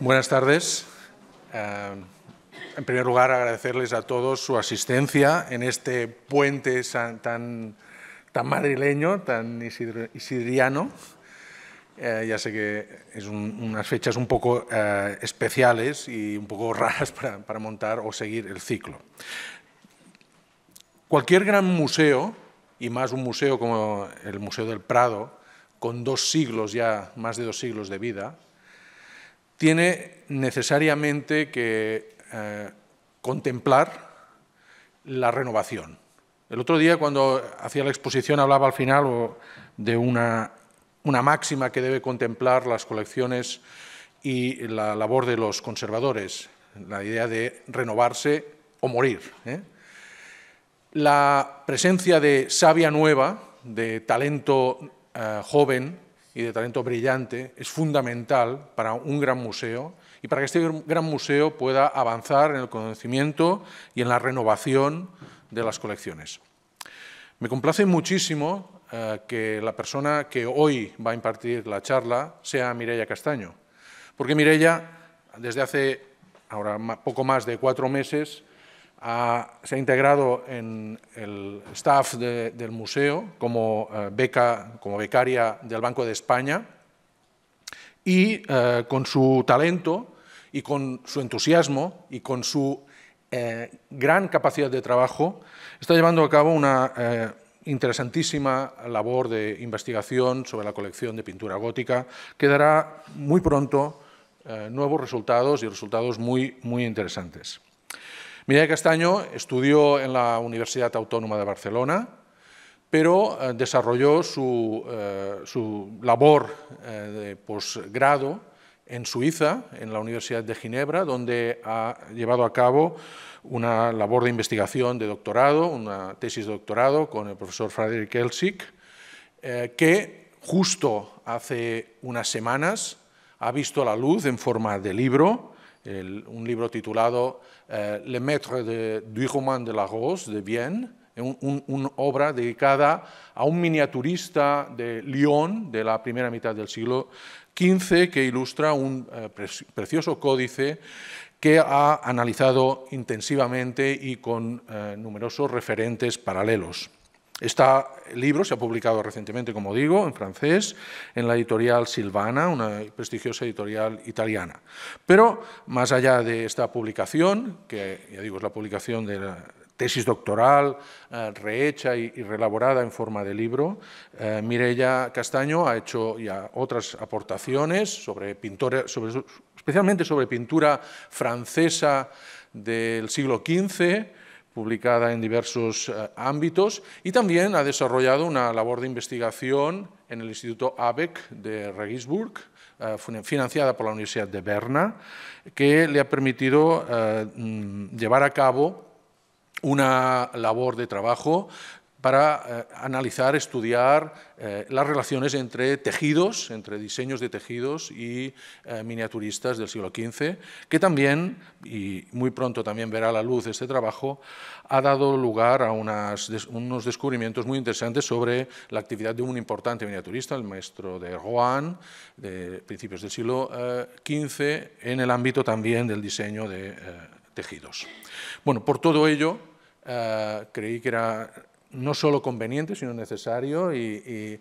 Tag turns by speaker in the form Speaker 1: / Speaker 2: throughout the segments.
Speaker 1: Buenas tardes. Eh, en primer lugar, agradecerles a todos su asistencia en este puente tan, tan, madrileño, tan isidriano. Eh, ya sé que es unas fechas un poco eh, especiales y un poco raras para montar o seguir el ciclo. Cualquier gran museo, y más un museo como el Museo del Prado, con dos siglos ya, más de dos siglos de vida, tiene necesariamente que eh, contemplar la renovación. El otro día, cuando hacía la exposición, hablaba al final de una, máxima que debe contemplar las colecciones y la labor de los conservadores, la idea de renovarse o morir. ¿eh? La presencia de savia nueva, de talento eh, joven, y de talento brillante es fundamental para un gran museo y para que este gran museo pueda avanzar en el conocimiento y en la renovación de las colecciones. Me complace muchísimo eh, que la persona que hoy va a impartir la charla sea Mireia Castaño, porque Mireia, desde hace ahora poco más de cuatro meses, se ha integrado en el staff del museo como, eh, beca, como becaria del Banco de España y eh, con su talento y con su entusiasmo y con su eh, gran capacidad de trabajo, está llevando a cabo una interesantísima labor de investigación sobre la colección de pintura gótica que dará muy pronto nuevos resultados y resultados muy, muy interesantes. Mireia Castaño estudió en la Universidad Autónoma de Barcelona, pero eh, desarrolló su, eh, labor eh, de posgrado en Suiza, en la Universidad de Ginebra, donde ha llevado a cabo una labor de investigación de doctorado, una tesis de doctorado con el profesor Frederick Elsig, que justo hace unas semanas ha visto la luz en forma de libro, un libro titulado eh, Le Maître de, du Roman de la Rose de Vienne, una obra dedicada a un miniaturista de Lyon de la primera mitad del siglo XV que ilustra un eh, precioso códice que ha analizado intensivamente y con eh, numerosos referentes paralelos. Este libro se ha publicado recientemente, como digo, en francés, en la editorial Silvana, una prestigiosa editorial italiana. Pero más allá de esta publicación, que ya digo es la publicación de la tesis doctoral eh, rehecha y, relaborada en forma de libro. Eh, Mireia Mirella Castaño ha hecho ya otras aportaciones, sobre pintores, especialmente sobre pintura francesa del siglo XV, publicada en diversos eh, ámbitos y también ha desarrollado una labor de investigación en el Instituto ABEC de Regisburg... Eh, financiada por la Universidad de Berna, que le ha permitido eh, mm, llevar a cabo una labor de trabajo para eh, analizar, estudiar eh, las relaciones entre tejidos, entre diseños de tejidos y eh, miniaturistas del siglo XV, que también, y muy pronto también verá la luz este trabajo, ha dado lugar a unas, unos descubrimientos muy interesantes sobre la actividad de un importante miniaturista, el maestro de Juan, de principios del siglo XV, en el ámbito también del diseño de tejidos. Bueno, por todo ello, creí que era no solo conveniente, sino necesario y,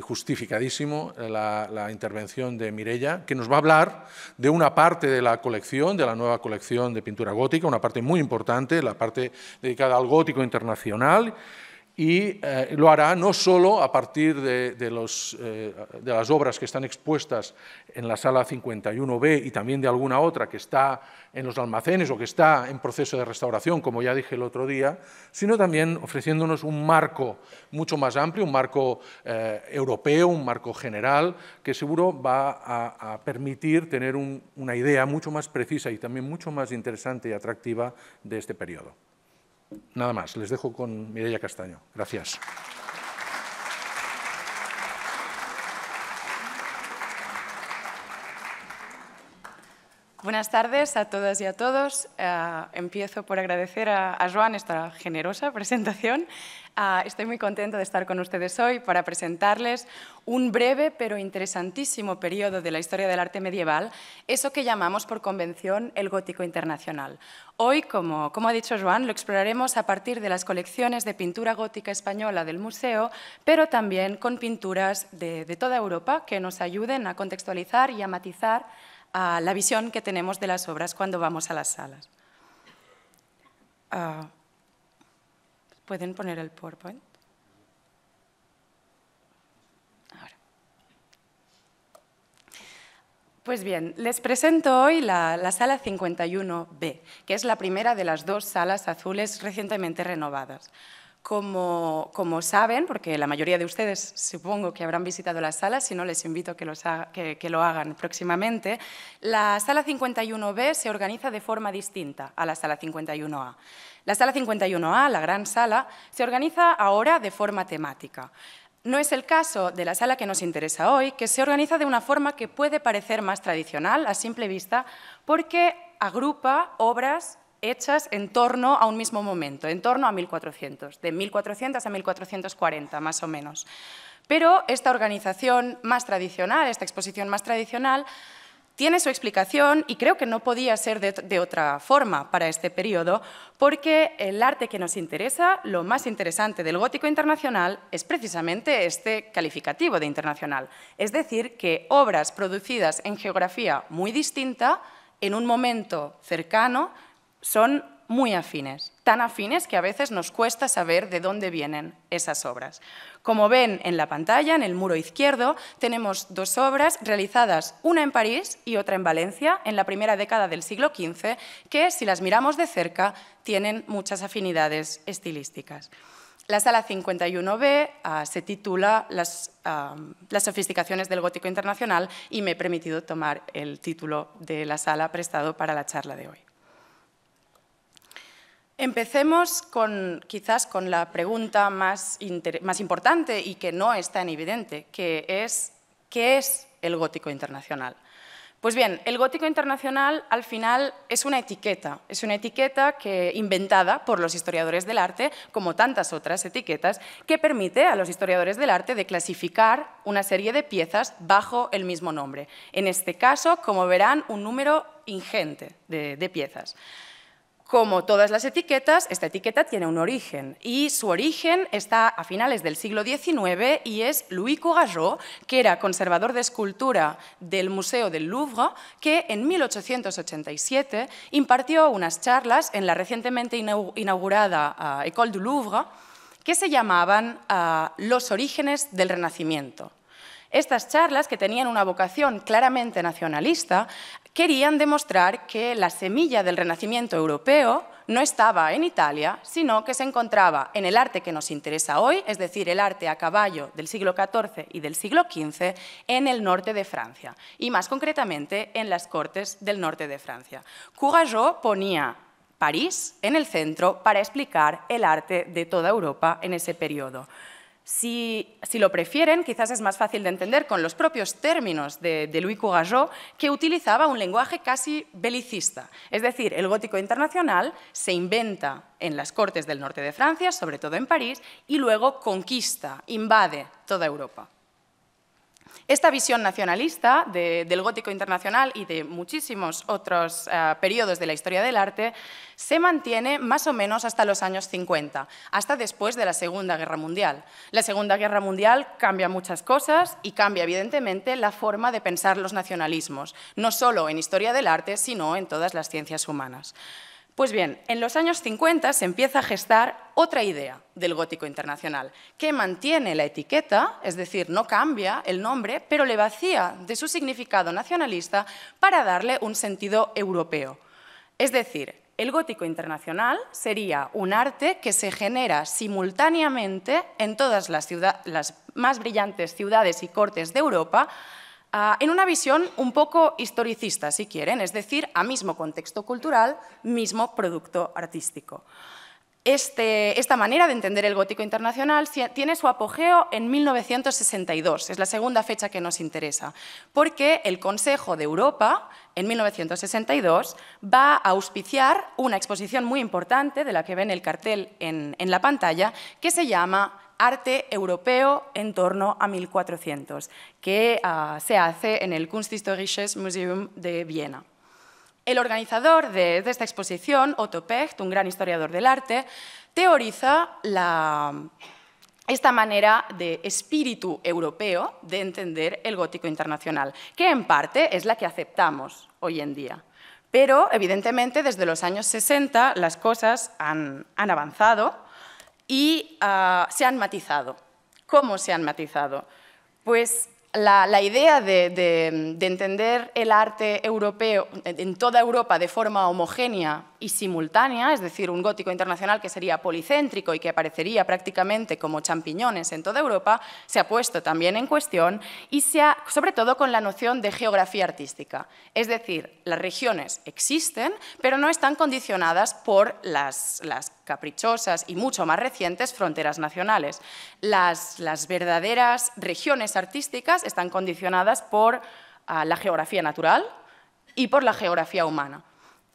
Speaker 1: justificadísimo eh, la, la, intervención de Mirella, que nos va a hablar de una parte de la colección, de la nueva colección de pintura gótica, una parte muy importante, la parte dedicada al gótico internacional, y eh, lo hará no solo a partir eh, de, las obras que están expuestas en la sala 51B y también de alguna otra que está en los almacenes o que está en proceso de restauración, como ya dije el otro día, sino también ofreciéndonos un marco mucho más amplio, un marco eh, europeo, un marco general, que seguro va a, permitir tener una idea mucho más precisa y también mucho más interesante y atractiva de este periodo. Nada más, les dejo con Mireia Castaño. Gracias.
Speaker 2: Buenas tardes a todas y a todos. Eh, empiezo por agradecer a, juan Joan esta generosa presentación. Eh, estoy muy contenta de estar con ustedes hoy para presentarles un breve pero interesantísimo periodo de la historia del arte medieval, eso que llamamos por convención el gótico internacional. Hoy, como, como ha dicho Joan, lo exploraremos a partir de las colecciones de pintura gótica española del museo, pero también con pinturas de, de toda Europa que nos ayuden a contextualizar y a matizar a la visión que tenemos de las obras cuando vamos a las salas. Ah, ¿Pueden poner el PowerPoint? Pues bien, les presento hoy la, la sala 51B, que es la primera de las dos salas azules recientemente renovadas. Como, saben, porque la mayoría de ustedes supongo que habrán visitado la sala, si no les invito a que, que lo hagan próximamente, la sala 51B se organiza de forma distinta a la sala 51A. La sala 51A, la gran sala, se organiza ahora de forma temática. No es el caso de la sala que nos interesa hoy, que se organiza de una forma que puede parecer más tradicional a simple vista, porque agrupa obras hechas en torno a un mismo momento, en torno a 1400, de 1400 a 1440 más o menos. Pero esta organización más tradicional, esta exposición más tradicional, tiene su explicación y creo que no podía ser de, otra forma para este periodo, porque el arte que nos interesa, lo más interesante del gótico internacional, es precisamente este calificativo de internacional. Es decir, que obras producidas en geografía muy distinta, en un momento cercano, son muy afines, tan afines que a veces nos cuesta saber de dónde vienen esas obras. Como ven en la pantalla, en el muro izquierdo, tenemos dos obras realizadas, una en París y otra en Valencia, en la primera década del siglo XV, que si las miramos de cerca tienen muchas afinidades estilísticas. La sala 51B ah, se titula ah, las, sofisticaciones del gótico internacional y me he permitido tomar el título de la sala prestado para la charla de hoy. Empecemos con quizás con la pregunta más, importante y que no es tan evidente, que es ¿qué es el gótico internacional? Pues bien, el gótico internacional al final es una etiqueta, es una etiqueta inventada por los historiadores del arte, como tantas otras etiquetas, que permite a los historiadores del arte de clasificar una serie de piezas bajo el mismo nombre. En este caso, como verán, un número ingente de piezas. Como todas las etiquetas, esta etiqueta tiene un origen y su origen está a finales del siglo XIX y es Louis Courageau, que era conservador de escultura del Museo del Louvre, que en 1887 impartió unas charlas en la recientemente inaugurada ah, École du Louvre que se llamaban ah, Los orígenes del Renacimiento. Estas charlas, que tenían una vocación claramente nacionalista, querían demostrar que la semilla del Renacimiento europeo no estaba en Italia, sino que se encontraba en el arte que nos interesa hoy, es decir, el arte a caballo del siglo XIV y del siglo XV en el norte de Francia, y más concretamente en las cortes del norte de Francia. Courajot ponía París en el centro para explicar el arte de toda Europa en ese periodo. Si, lo prefieren, quizás es más fácil de entender con los propios términos de, Louis Courageux, que utilizaba un lenguaje casi belicista. Es decir, el gótico internacional se inventa en las cortes del norte de Francia, sobre todo en París, y luego conquista, invade toda Europa. Esta visión nacionalista del gótico internacional y de muchísimos otros eh, periodos de la historia del arte se mantiene más o menos hasta los años 50, hasta después de la Segunda Guerra Mundial. La Segunda Guerra Mundial cambia muchas cosas y cambia evidentemente la forma de pensar los nacionalismos, no solo en historia del arte, sino en todas las ciencias humanas. Pues bien, en los años 50 se empieza a gestar otra idea del gótico internacional, que mantiene la etiqueta, es decir, no cambia el nombre, pero le vacía de su significado nacionalista para darle un sentido europeo. Es decir, el gótico internacional sería un arte que se genera simultáneamente en todas las, las más brillantes ciudades y cortes de Europa Ah, en una visión un poco historicista, si quieren, es decir, a mismo contexto cultural, mismo producto artístico. Este, esta manera de entender el gótico internacional tiene su apogeo en 1962, es la segunda fecha que nos interesa, porque el Consejo de Europa, en 1962, va a auspiciar una exposición muy importante, de la que ven el cartel en la pantalla, que se llama Arte Europeo en torno a 1400, que ah, se hace en el Kunsthistorisches Museum de Viena. El organizador de, esta exposición, Otto Pecht, un gran historiador del arte, teoriza esta manera de espíritu europeo de entender el gótico internacional, que en parte es la que aceptamos hoy en día. Pero, evidentemente, desde los años 60 las cosas han avanzado y ah, se han matizado. ¿Cómo se han matizado? Pues la, idea de, entender el arte europeo en toda Europa de forma homogénea y simultánea, es decir, un gótico internacional que sería policéntrico y que aparecería prácticamente como champiñones en toda Europa, se ha puesto también en cuestión y se ha, sobre todo con la noción de geografía artística. Es decir, las regiones existen, pero no están condicionadas por las, las caprichosas y mucho más recientes fronteras nacionales. Las, verdaderas regiones artísticas están condicionadas por ah, la geografía natural y por la geografía humana.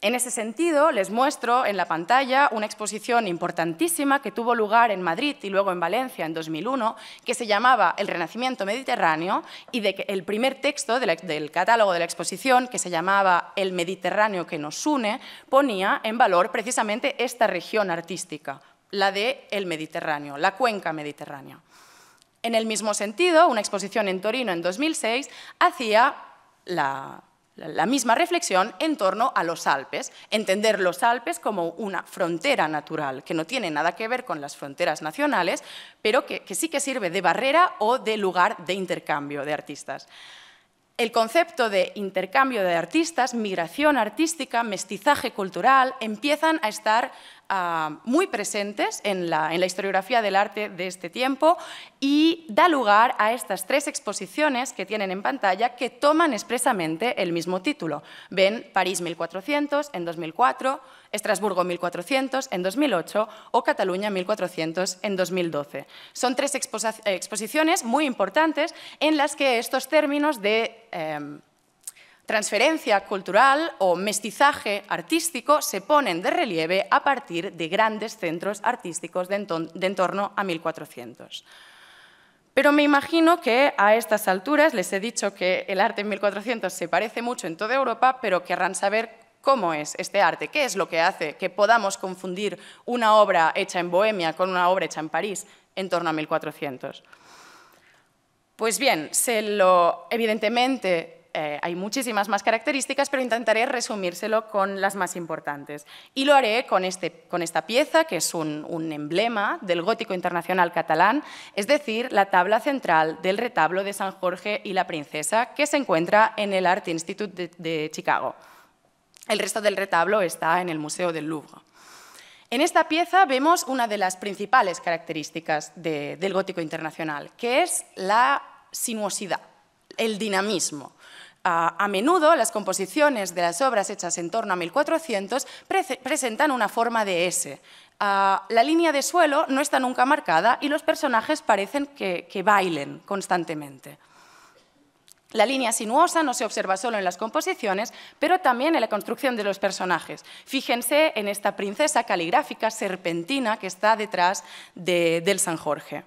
Speaker 2: En ese sentido, les muestro en la pantalla una exposición importantísima que tuvo lugar en Madrid y luego en Valencia en 2001, que se llamaba El Renacimiento Mediterráneo y de que el primer texto del, del catálogo de la exposición, que se llamaba El Mediterráneo que nos une, ponía en valor precisamente esta región artística, la de el Mediterráneo, la cuenca mediterránea. En el mismo sentido, una exposición en Torino en 2006 hacía la la misma reflexión en torno a los Alpes, entender los Alpes como una frontera natural, que no tiene nada que ver con las fronteras nacionales, pero que, sí que sirve de barrera o de lugar de intercambio de artistas. El concepto de intercambio de artistas, migración artística, mestizaje cultural, empiezan a estar Ah, muy presentes en la, historiografía del arte de este tiempo y da lugar a estas tres exposiciones que tienen en pantalla que toman expresamente el mismo título. Ven París 1400 en 2004, Estrasburgo 1400 en 2008 o Cataluña 1400 en 2012. Son tres exposiciones muy importantes en las que estos términos de... Em, transferencia cultural o mestizaje artístico se ponen de relieve a partir de grandes centros artísticos de, en torno a 1400. Pero me imagino que a estas alturas les he dicho que el arte en 1400 se parece mucho en toda Europa, pero querrán saber cómo es este arte, qué es lo que hace que podamos confundir una obra hecha en Bohemia con una obra hecha en París en torno a 1400. Pues bien, se lo, evidentemente eh, hay muchísimas más características, pero intentaré resumírselo con las más importantes. Y lo haré con, este, con esta pieza, que es un, emblema del gótico internacional catalán, es decir, la tabla central del retablo de San Jorge y la princesa, que se encuentra en el Art Institute de, Chicago. El resto del retablo está en el Museo del Louvre. En esta pieza vemos una de las principales características del gótico internacional, que es la sinuosidad, el dinamismo a menudo las composiciones de las obras hechas en torno a 1400 presentan una forma de S. Ah, la línea de suelo no está nunca marcada y los personajes parecen que, bailen constantemente. La línea sinuosa no se observa solo en las composiciones, pero también en la construcción de los personajes. Fíjense en esta princesa caligráfica serpentina que está detrás del San Jorge.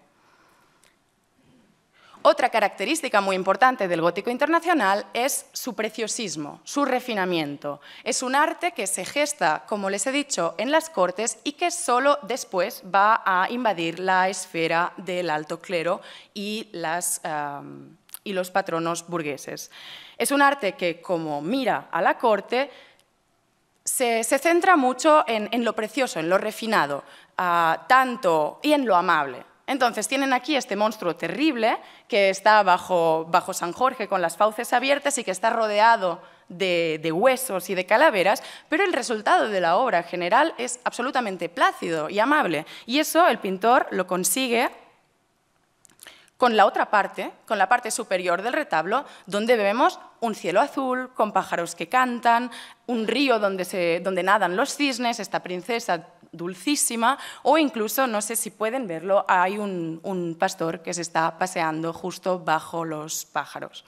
Speaker 2: Otra característica muy importante del gótico internacional es su preciosismo, su refinamiento. Es un arte que se gesta, como les he dicho, en las cortes y que solo después va a invadir la esfera del alto clero y, los patronos burgueses. Es un arte que, como mira a la corte, se, centra mucho en, lo precioso, en lo refinado, ah, tanto y en lo amable entonces tienen aquí este monstruo terrible que está bajo, bajo San Jorge con las fauces abiertas y que está rodeado de, de, huesos y de calaveras, pero el resultado de la obra general es absolutamente plácido y amable. Y eso el pintor lo consigue con la otra parte, con la parte superior del retablo, donde vemos un cielo azul, con pájaros que cantan, un río donde, nadan los cisnes, esta princesa dulcísima, o incluso, no sé si pueden verlo, hay un, pastor que se está paseando justo bajo los pájaros.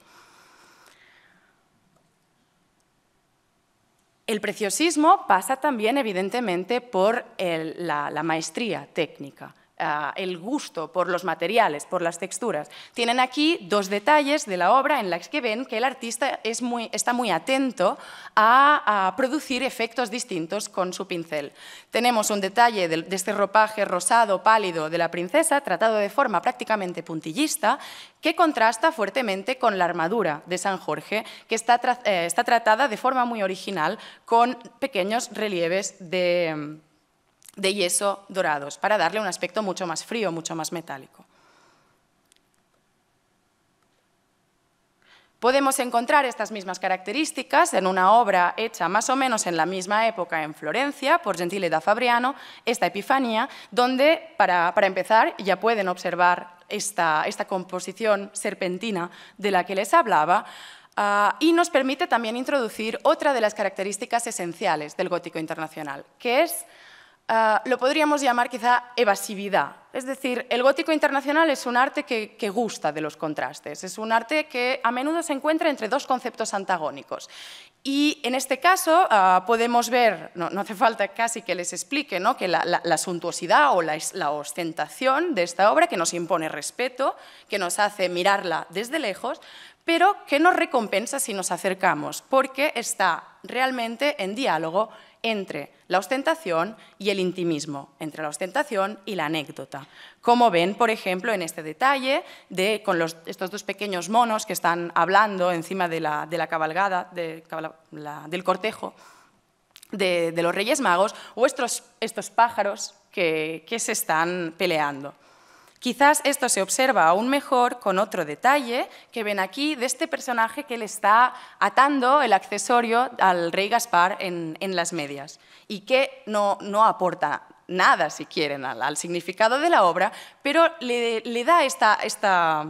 Speaker 2: El preciosismo pasa también, evidentemente, por la maestría técnica. Ah, el gusto por los materiales, por las texturas. Tienen aquí dos detalles de la obra en las que ven que el artista está muy atento a, producir efectos distintos con su pincel. Tenemos un detalle de, este ropaje rosado pálido de la princesa, tratado de forma prácticamente puntillista, que contrasta fuertemente con la armadura de San Jorge, que está, eh, está tratada de forma muy original con pequeños relieves de de yeso dorados para darle un aspecto mucho más frío, mucho más metálico. Podemos encontrar estas mismas características en una obra hecha más o menos en la misma época en Florencia por Gentile da Fabriano, esta Epifanía, donde para, empezar ya pueden observar esta, composición serpentina de la que les hablaba ah, y nos permite también introducir otra de las características esenciales del gótico internacional, que es Ah, lo podríamos llamar quizá evasividad. Es decir, el gótico internacional es un arte que, gusta de los contrastes, es un arte que a menudo se encuentra entre dos conceptos antagónicos. Y en este caso ah, podemos ver, no, hace falta casi que les explique, ¿no? que la, suntuosidad o la, la, ostentación de esta obra que nos impone respeto, que nos hace mirarla desde lejos, pero que nos recompensa si nos acercamos, porque está realmente en diálogo entre la ostentación y el intimismo, entre la ostentación y la anécdota. Como ven, por ejemplo, en este detalle de con estos dos pequeños monos que están hablando encima de la, cabalgada, del cortejo de, los Reyes Magos, o estos, pájaros que se están peleando. Quizás esto se observa aún mejor con otro detalle que ven aquí de este personaje que le está atando el accesorio al rey Gaspar en, en las medias y que no, no aporta nada, si quieren, al, significado de la obra, pero le, le da esta, esta,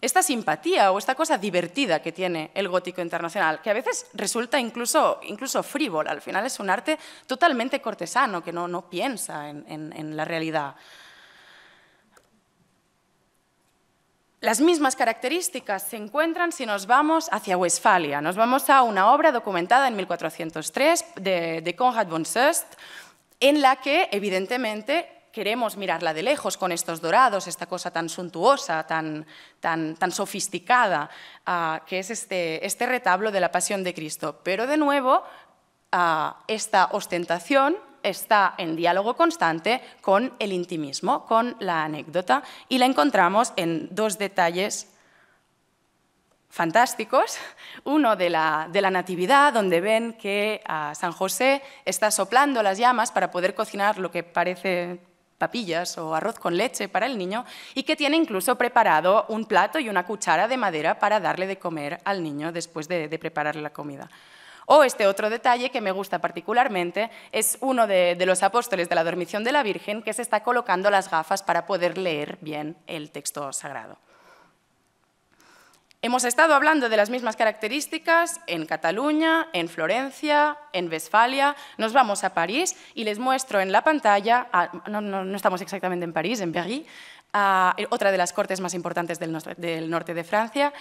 Speaker 2: esta, simpatía o esta cosa divertida que tiene el gótico internacional, que a veces resulta incluso, incluso frívol, al final es un arte totalmente cortesano, que no, no piensa en, en la realidad Las mismas características se encuentran si nos vamos hacia Westfalia. Nos vamos a una obra documentada en 1403 de, de Conrad von Söst en la que, evidentemente, queremos mirarla de lejos con estos dorados, esta cosa tan suntuosa, tan, sofisticada, ah, que es este, este, retablo de la Pasión de Cristo. Pero, de nuevo, ah, esta ostentación está en diálogo constante con el intimismo, con la anécdota, y la encontramos en dos detalles fantásticos. Uno de la, Natividad, donde ven que San José está soplando las llamas para poder cocinar lo que parece papillas o arroz con leche para el niño y que tiene incluso preparado un plato y una cuchara de madera para darle de comer al niño después de, de preparar la comida. O este otro detalle que me gusta particularmente es uno de, los apóstoles de la dormición de la Virgen que se está colocando las gafas para poder leer bien el texto sagrado. Hemos estado hablando de las mismas características en Cataluña, en Florencia, en Westfalia. Nos vamos a París y les muestro en la pantalla, no, estamos exactamente en París, en Berry, otra de las cortes más importantes del norte de Francia.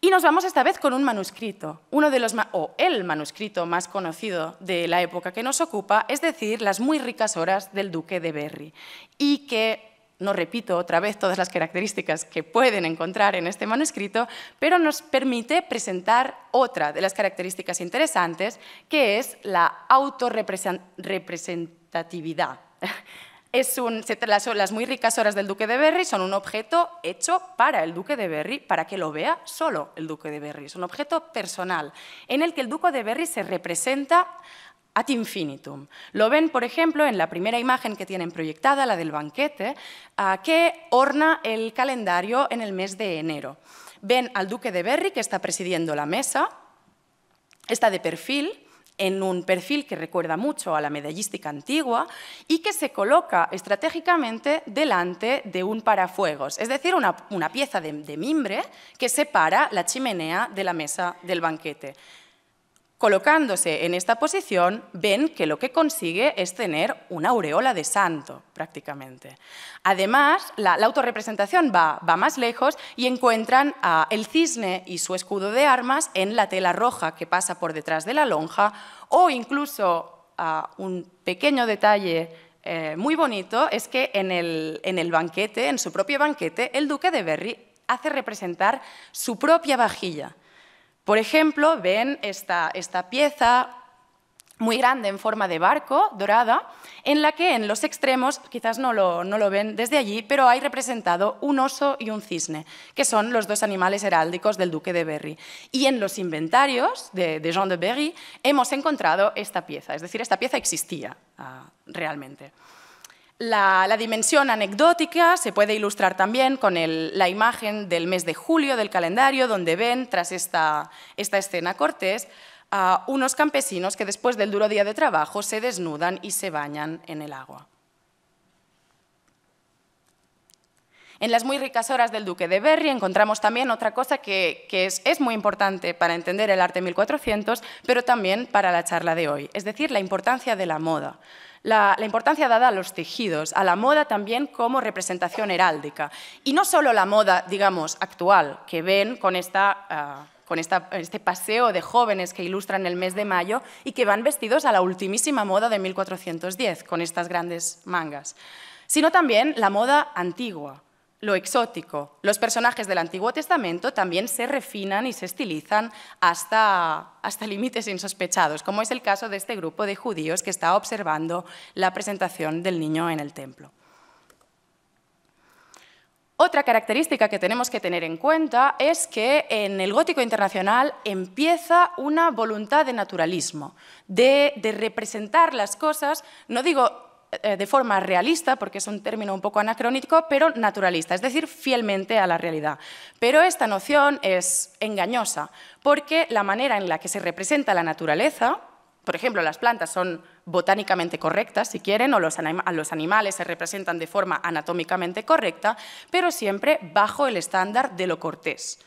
Speaker 2: Y nos vamos esta vez con un manuscrito, uno de los o el manuscrito más conocido de la época que nos ocupa, es decir, las muy ricas horas del duque de Berry, y que no repito otra vez todas las características que pueden encontrar en este manuscrito, pero nos permite presentar otra de las características interesantes, que es la autorrepresentatividad. Es las, las, muy ricas horas del duque de Berry son un objeto hecho para el duque de Berry, para que lo vea solo el duque de Berry. Es un objeto personal en el que el duque de Berry se representa ad infinitum. Lo ven, por ejemplo, en la primera imagen que tienen proyectada, la del banquete, ah, que orna el calendario en el mes de enero. Ven al duque de Berry que está presidiendo la mesa, está de perfil, en un perfil que recuerda mucho a la medallística antigua y que se coloca estratégicamente delante de un parafuegos, es decir, una, pieza de mimbre que separa la chimenea de la mesa del banquete. Colocándose en esta posición, ven que lo que consigue es tener una aureola de santo, prácticamente. Además, la, autorrepresentación va, más lejos y encuentran el cisne y su escudo de armas en la tela roja que pasa por detrás de la lonja, o incluso un pequeño detalle eh, muy bonito es que el, en el banquete, en su propio banquete, el duque de Berry hace representar su propia vajilla por ejemplo, ven esta, esta pieza muy grande en forma de barco, dorada, en la que en los extremos, quizás no lo, no lo, ven desde allí, pero hay representado un oso y un cisne, que son los dos animales heráldicos del duque de Berry. Y en los inventarios de, de Jean de Berry hemos encontrado esta pieza, es decir, esta pieza existía ah, realmente. La, dimensión anecdótica se puede ilustrar también con la imagen del mes de julio del calendario, donde ven, tras esta, escena cortés, a unos campesinos que después del duro día de trabajo se desnudan y se bañan en el agua. En las muy ricas horas del Duque de Berry encontramos también otra cosa que, es, es, muy importante para entender el arte 1400, pero también para la charla de hoy, es decir, la importancia de la moda la, importancia dada a los tejidos, a la moda también como representación heráldica. Y no solo la moda, digamos, actual, que ven con ah, este paseo de jóvenes que ilustran el mes de mayo y que van vestidos a la ultimísima moda de 1410, con estas grandes mangas, sino también la moda antigua, lo exótico. Los personajes del Antiguo Testamento también se refinan y se estilizan hasta, hasta límites insospechados, como es el caso de este grupo de judíos que está observando la presentación del niño en el templo. Otra característica que tenemos que tener en cuenta es que en el gótico internacional empieza una voluntad de naturalismo, de, de representar las cosas, no digo eh, de forma realista, porque es un término un poco anacrónico, pero naturalista, es decir, fielmente a la realidad. Pero esta noción es engañosa, porque la manera en la que se representa la naturaleza, por ejemplo, las plantas son botánicamente correctas, si quieren, o los, animales se representan de forma anatómicamente correcta, pero siempre bajo el estándar de lo cortés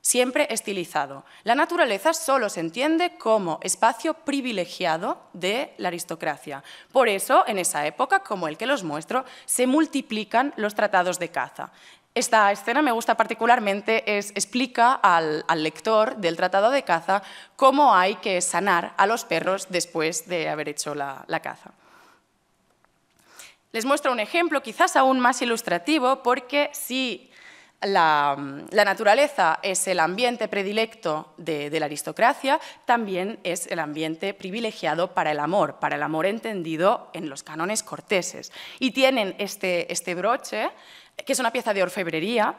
Speaker 2: siempre estilizado. La naturaleza solo se entiende como espacio privilegiado de la aristocracia. Por eso, en esa época, como el que los muestro, se multiplican los tratados de caza. Esta escena me gusta particularmente, explica al, lector del Tratado de Caza cómo hay que sanar a los perros después de haber hecho la, la caza. Les muestro un ejemplo quizás aún más ilustrativo porque si la, naturaleza es el ambiente predilecto de, la aristocracia, también es el ambiente privilegiado para el amor, para el amor entendido en los cánones corteses. Y tienen este, este broche, que es una pieza de orfebrería,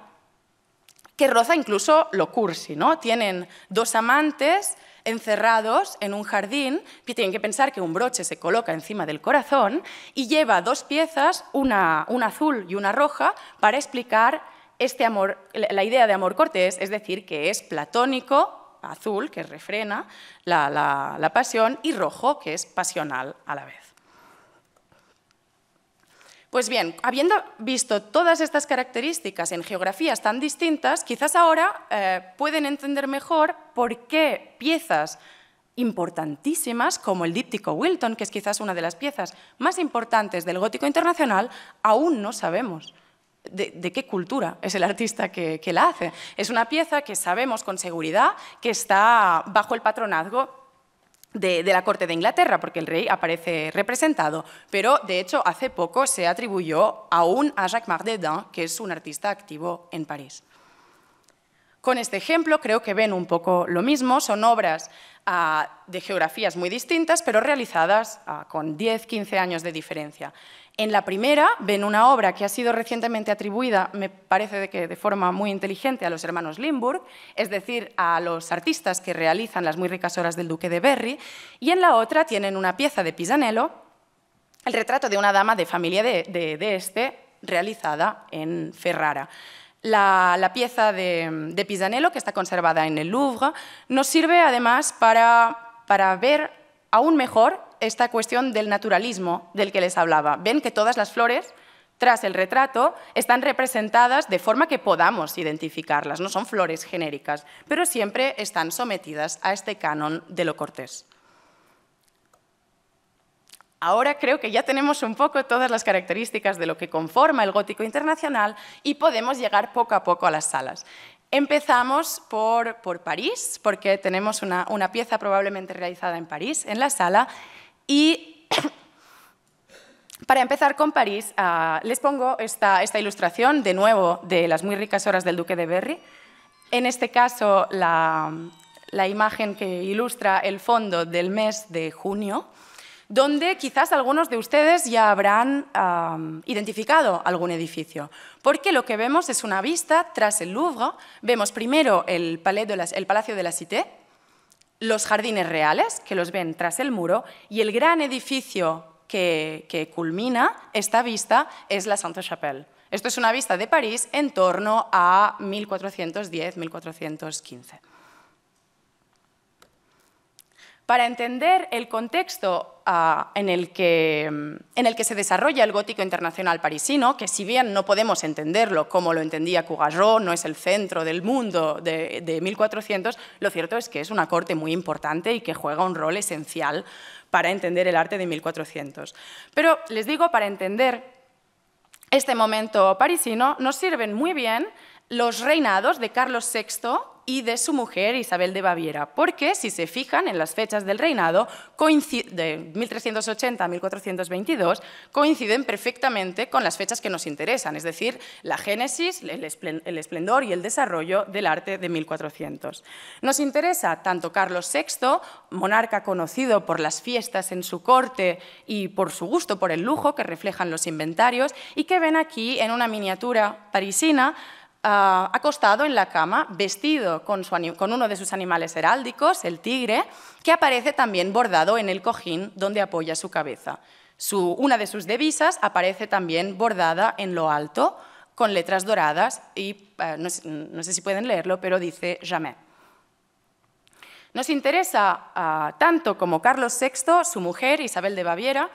Speaker 2: que roza incluso lo cursi, ¿no? Tienen dos amantes encerrados en un jardín, y tienen que pensar que un broche se coloca encima del corazón y lleva dos piezas, una, una azul y una roja, para explicar este amor, la idea de amor cortés, es decir, que es platónico, azul, que refrena la, pasión, y rojo, que es pasional a la vez. Pues bien, habiendo visto todas estas características en geografías tan distintas, quizás ahora eh, pueden entender mejor por qué piezas importantísimas como el díptico Wilton, que es quizás una de las piezas más importantes del gótico internacional, aún no sabemos de, qué cultura es el artista que, la hace. Es una pieza que sabemos con seguridad que está bajo el patronazgo de, la corte de Inglaterra, porque el rey aparece representado. Pero, de hecho, hace poco se atribuyó aún a Jacques Mardedin, que es un artista activo en París. Con este ejemplo creo que ven un poco lo mismo, son obras ah, de geografías muy distintas, pero realizadas ah, con 10-15 años de diferencia. En la primera ven una obra que ha sido recientemente atribuida, me parece de que de forma muy inteligente, a los hermanos Limburg, es decir, a los artistas que realizan las muy ricas horas del duque de Berry, y en la otra tienen una pieza de Pisanello, el retrato de una dama de familia de, este, realizada en Ferrara. La, pieza de, de, Pisanello, que está conservada en el Louvre, nos sirve además para, para ver aún mejor esta cuestión del naturalismo del que les hablaba. Ven que todas las flores tras el retrato están representadas de forma que podamos identificarlas, no son flores genéricas, pero siempre están sometidas a este canon de lo cortés. Ahora creo que ya tenemos un poco todas las características de lo que conforma el gótico internacional y podemos llegar poco a poco a las salas. Empezamos por, París, porque tenemos una, una pieza probablemente realizada en París, en la sala, y para empezar con París, ah, les pongo esta, ilustración, de nuevo, de las muy ricas horas del duque de Berry. En este caso, la, imagen que ilustra el fondo del mes de junio, donde quizás algunos de ustedes ya habrán ah, identificado algún edificio, porque lo que vemos es una vista tras el Louvre. Vemos primero el, de el Palacio de la Cité, los jardines reales, que los ven tras el muro, y el gran edificio que, culmina esta vista es la Sainte-Chapelle. Esto es una vista de París en torno a 1410-1415. Para entender el contexto Ah, mm, en, el que, se desarrolla el gótico internacional parisino, que si bien no podemos entenderlo como lo entendía Cugarró, no es el centro del mundo de, de 1400, lo cierto es que es una corte muy importante y que juega un rol esencial para entender el arte de 1400. Pero les digo, para entender este momento parisino, nos sirven muy bien los reinados de Carlos VI y de su mujer Isabel de Baviera, porque si se fijan en las fechas del reinado de 1380 a 1422 coinciden perfectamente con las fechas que nos interesan, es decir, la génesis, el esplendor y el desarrollo del arte de 1400. Nos interesa tanto Carlos VI, monarca conocido por las fiestas en su corte y por su gusto por el lujo que reflejan los inventarios y que ven aquí en una miniatura parisina Ah, acostado en la cama, vestido con, uno de sus animales heráldicos, el tigre, que aparece también bordado en el cojín donde apoya su cabeza. una de sus divisas aparece también bordada en lo alto, con letras doradas, y eh, no, sé si pueden leerlo, pero dice jamais. Nos interesa ah, tanto como Carlos VI, su mujer Isabel de Baviera,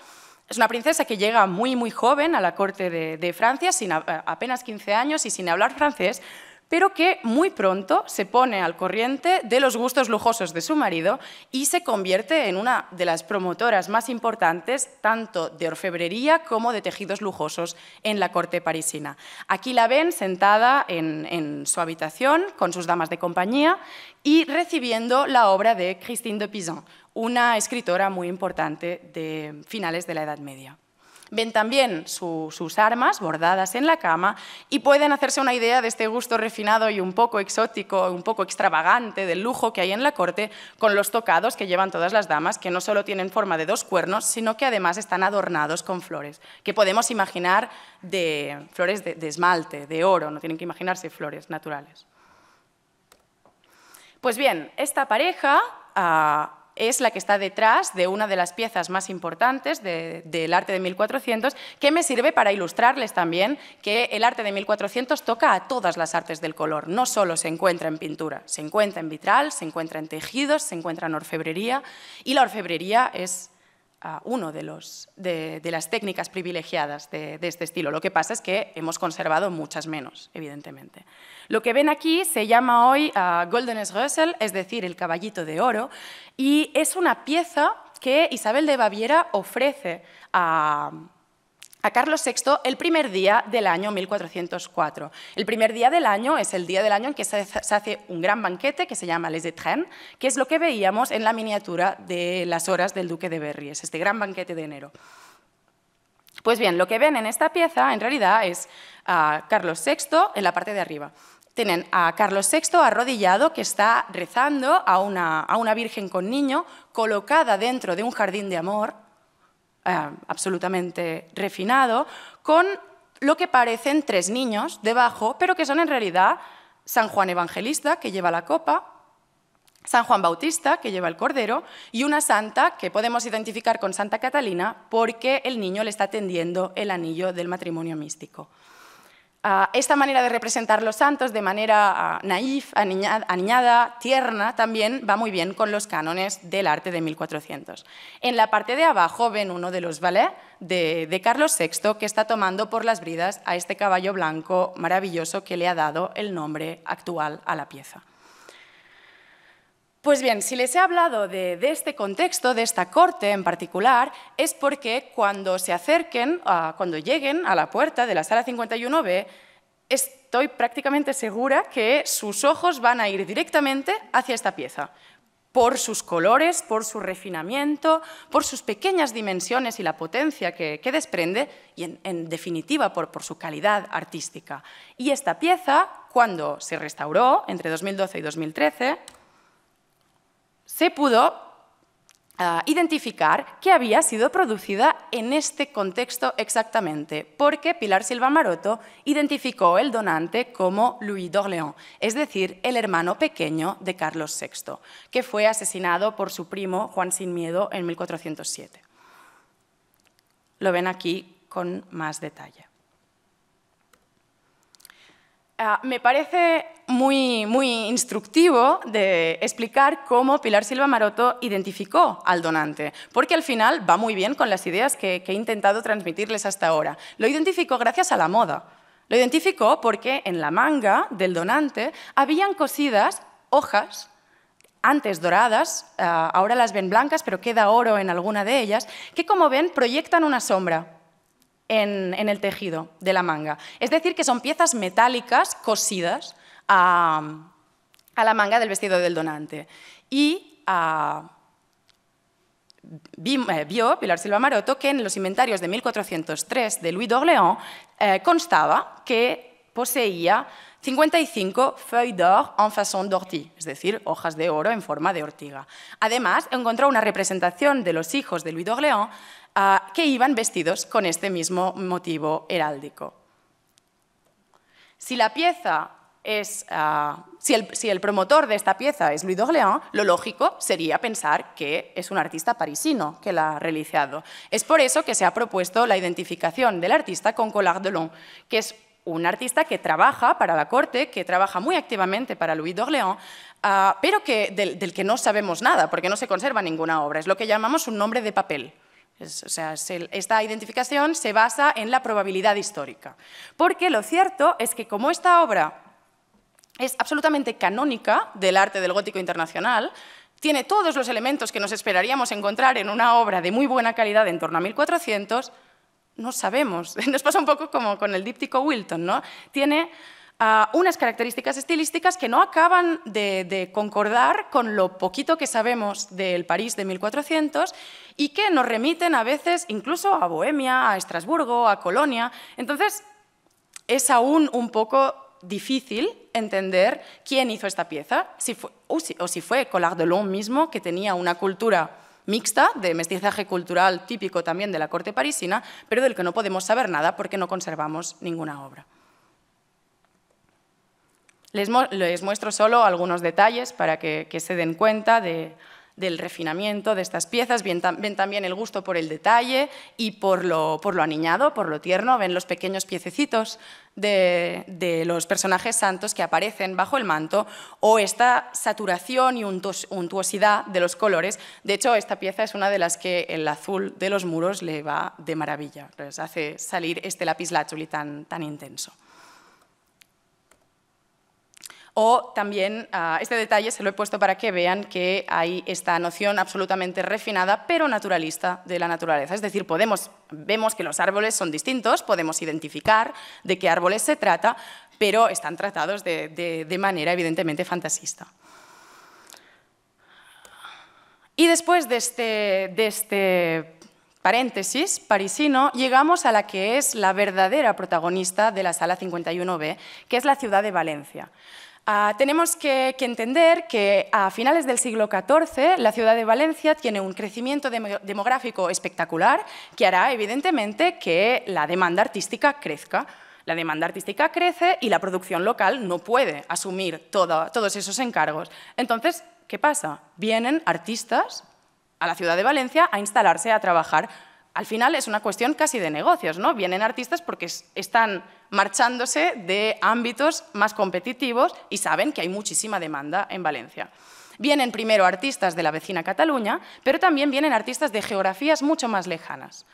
Speaker 2: es una princesa que llega muy, muy joven a la corte de, Francia, sin apenas 15 años y sin hablar francés, pero que muy pronto se pone al corriente de los gustos lujosos de su marido y se convierte en una de las promotoras más importantes tanto de orfebrería como de tejidos lujosos en la corte parisina. Aquí la ven sentada en, en su habitación con sus damas de compañía y recibiendo la obra de Christine de Pizan, una escritora muy importante de finales de la Edad Media. Ven también sus armas bordadas en la cama y pueden hacerse una idea de este gusto refinado y un poco exótico, un poco extravagante del lujo que hay en la corte con los tocados que llevan todas las damas, que no solo tienen forma de dos cuernos, sino que además están adornados con flores, que podemos imaginar de flores de, esmalte, de oro, no tienen que imaginarse flores naturales. Pues bien, esta pareja... Ah, es la que está detrás de una de las piezas más importantes del arte de 1400, que me sirve para ilustrarles también que el arte de 1400 toca a todas las artes del color, no solo se encuentra en pintura, se encuentra en vitral, se encuentra en tejidos, se encuentra en orfebrería, y la orfebrería es una uno de, los, de, las técnicas privilegiadas de, este estilo. Lo que pasa es que hemos conservado muchas menos, evidentemente. Lo que ven aquí se llama hoy ah, Golden Goldenes es decir, el caballito de oro, y es una pieza que Isabel de Baviera ofrece a a Carlos VI el primer día del año 1404. El primer día del año es el día del año en que se hace un gran banquete que se llama Les que es lo que veíamos en la miniatura de las horas del duque de Berry, este gran banquete de enero. Pues bien, lo que ven en esta pieza en realidad es a Carlos VI en la parte de arriba. Tienen a Carlos VI arrodillado que está rezando a una, a una virgen con niño colocada dentro de un jardín de amor eh, absolutamente refinado, con lo que parecen tres niños debajo, pero que son en realidad San Juan Evangelista, que lleva la copa, San Juan Bautista, que lleva el cordero, y una santa que podemos identificar con Santa Catalina porque el niño le está tendiendo el anillo del matrimonio místico esta manera de representar los santos de manera ah, naif, aniñada, tierna, también va muy bien con los cánones del arte de 1400. En la parte de abajo ven uno de los ballets de Carlos VI que está tomando por las bridas a este caballo blanco maravilloso que le ha dado el nombre actual a la pieza. Pues bien, si les he hablado de, este contexto, de esta corte en particular, es porque cuando se acerquen, ah, cuando lleguen a la puerta de la sala 51B, estoy prácticamente segura que sus ojos van a ir directamente hacia esta pieza, por sus colores, por su refinamiento, por sus pequeñas dimensiones y la potencia que, desprende, y en, definitiva por su calidad artística. Y esta pieza, cuando se restauró entre 2012 y 2013, se pudo ah, identificar que había sido producida en este contexto exactamente, porque Pilar Silva Maroto identificó el donante como Luis d'Orléans, es decir, el hermano pequeño de Carlos VI, que fue asesinado por su primo Juan Sin Miedo en 1407. Lo ven aquí con más detalle. Ah, me parece muy, instructivo de explicar cómo Pilar Silva Maroto identificó al donante, porque al final va muy bien con las ideas que, he intentado transmitirles hasta ahora. Lo identificó gracias a la moda. Lo identificó porque en la manga del donante habían cosidas hojas antes doradas, ah, ahora las ven blancas, pero queda oro en alguna de ellas, que como ven proyectan una sombra en, el tejido de la manga. Es decir, que son piezas metálicas cosidas a, la manga del vestido del donante. Y ah, eh, vio Pilar Silva Maroto que en los inventarios de 1403 de Louis d'Orléans eh, constaba que poseía 55 feuilles d'or en façon d'ortie, es decir, hojas de oro en forma de ortiga. Además, encontró una representación de los hijos de Luis d'Orléans que iban vestidos con este mismo motivo heráldico. Si la pieza es, ah, si, el, promotor de esta pieza es Louis d'Orléans, lo lógico sería pensar que es un artista parisino que la ha realizado. Es por eso que se ha propuesto la identificación del artista con Collard de que es un artista que trabaja para la corte, que trabaja muy activamente para Louis d'Orléans, ah, pero del, que no sabemos nada, porque no se conserva ninguna obra. Es lo que llamamos un nombre de papel o sea, esta identificación se basa en la probabilidad histórica. Porque lo cierto es que como esta obra es absolutamente canónica del arte del gótico internacional, tiene todos los elementos que nos esperaríamos encontrar en una obra de muy buena calidad en torno a 1400, no sabemos. Nos pasa un poco como con el díptico Wilton, ¿no? Tiene a unas características estilísticas que no acaban de, concordar con lo poquito que sabemos del París de 1400 y que nos remiten a veces incluso a Bohemia, a Estrasburgo, a Colonia. Entonces, es aún un poco difícil entender quién hizo esta pieza, o, si, fue Collard de mismo, que tenía una cultura mixta, de mestizaje cultural típico también de la corte parisina, pero del que no podemos saber nada porque no conservamos ninguna obra. Les, muestro solo algunos detalles para que, se den cuenta del refinamiento de estas piezas, ven, también el gusto por el detalle y por lo, aniñado, por lo tierno, ven los pequeños piececitos de, los personajes santos que aparecen bajo el manto o esta saturación y untuosidad de los colores. De hecho, esta pieza es una de las que el azul de los muros le va de maravilla, les hace salir este lapislázuli tan, tan intenso. O también ah, este detalle se lo he puesto para que vean que hay esta noción absolutamente refinada pero naturalista de la naturaleza. Es decir, podemos, vemos que los árboles son distintos, podemos identificar de qué árboles se trata, pero están tratados de, manera evidentemente fantasista. Y después de este, de este paréntesis parisino, llegamos a la que es la verdadera protagonista de la Sala 51B, que es la ciudad de Valencia. Ah, tenemos que, entender que a finales del siglo XIV la ciudad de Valencia tiene un crecimiento demográfico espectacular que hará evidentemente que la demanda artística crezca. La demanda artística crece y la producción local no puede asumir todos esos encargos. Entonces, ¿qué pasa? Vienen artistas a la ciudad de Valencia a instalarse, a trabajar al final es una cuestión casi de negocios, ¿no? Vienen artistas porque están marchándose de ámbitos más competitivos y saben que hay muchísima demanda en Valencia. Vienen primero artistas de la vecina Cataluña, pero también vienen artistas de geografías mucho más lejanas.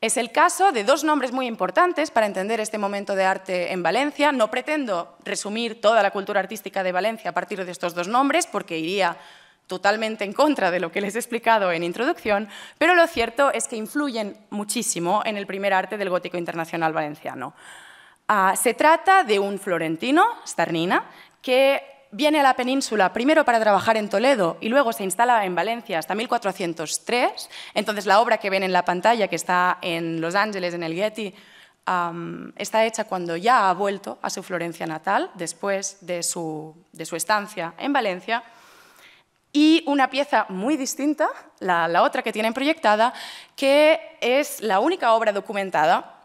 Speaker 2: Es el caso de dos nombres muy importantes para entender este momento de arte en Valencia. No pretendo resumir toda la cultura artística de Valencia a partir de estos dos nombres, porque iría totalmente en contra de lo que les he explicado en introducción, pero lo cierto es que influyen muchísimo en el primer arte del gótico internacional valenciano. Ah, se trata de un florentino, Starnina, que viene a la península primero para trabajar en Toledo y luego se instala en Valencia hasta 1403. Entonces la obra que ven en la pantalla, que está en Los Ángeles, en el Getty, está hecha cuando ya ha vuelto a su Florencia natal, después de su, de su estancia en Valencia y una pieza muy distinta, la, otra que tienen proyectada, que es la única obra documentada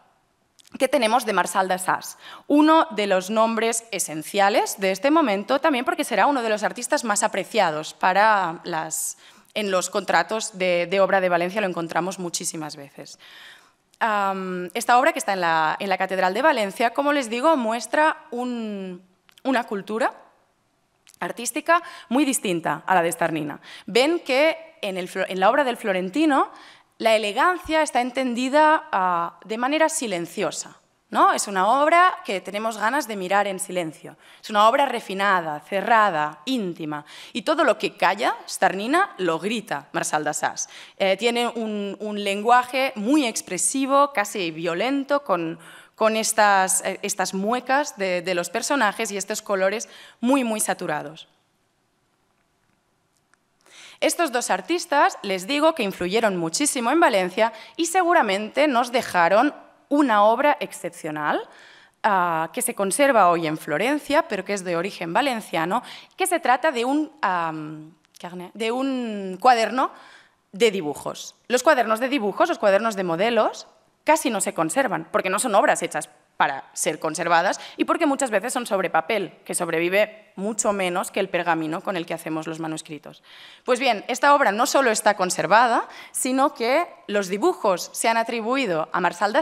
Speaker 2: que tenemos de Marsal de Sass, uno de los nombres esenciales de este momento, también porque será uno de los artistas más apreciados para las, en los contratos de, obra de Valencia, lo encontramos muchísimas veces. esta obra que está en la, Catedral de Valencia, como les digo, muestra una cultura artística muy distinta a la de Starnina. Ven que en, la obra del florentino la elegancia está entendida ah, de manera silenciosa. ¿no? Es una obra que tenemos ganas de mirar en silencio. Es una obra refinada, cerrada, íntima. Y todo lo que calla, Starnina lo grita Marsal d'Assas. Eh, tiene un, un lenguaje muy expresivo, casi violento, con, con estas, eh, estas muecas de, los personajes y estos colores muy, muy saturados. Estos dos artistas, les digo que influyeron muchísimo en Valencia y seguramente nos dejaron una obra excepcional ah, que se conserva hoy en Florencia, pero que es de origen valenciano, que se trata de un, de un cuaderno de dibujos. Los cuadernos de dibujos, los cuadernos de modelos, casi no se conservan, porque no son obras hechas para ser conservadas y porque muchas veces son sobre papel, que sobrevive mucho menos que el pergamino con el que hacemos los manuscritos. Pues bien, esta obra no solo está conservada, sino que los dibujos se han atribuido a Marsal de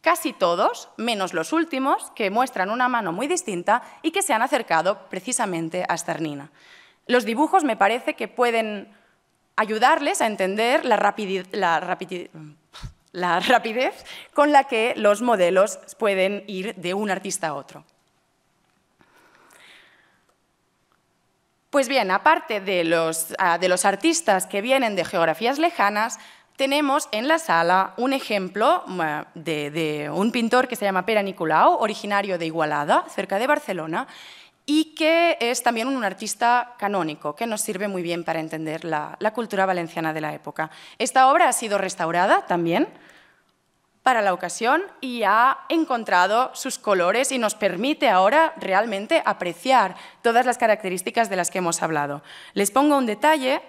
Speaker 2: casi todos, menos los últimos, que muestran una mano muy distinta y que se han acercado precisamente a Sternina. Los dibujos me parece que pueden ayudarles a entender la, la rapidez la rapidez con la que los modelos pueden ir de un artista a otro. Pues bien, aparte de los, ah, artistas que vienen de geografías lejanas, tenemos en la sala un ejemplo mm, de, de, un pintor que se llama Pera Nicolau, originario de Igualada, cerca de Barcelona, y que es también un artista canónico, que nos sirve muy bien para entender la, cultura valenciana de la época. Esta obra ha sido restaurada también para la ocasión y ha encontrado sus colores y nos permite ahora realmente apreciar todas las características de las que hemos hablado. Les pongo un detalle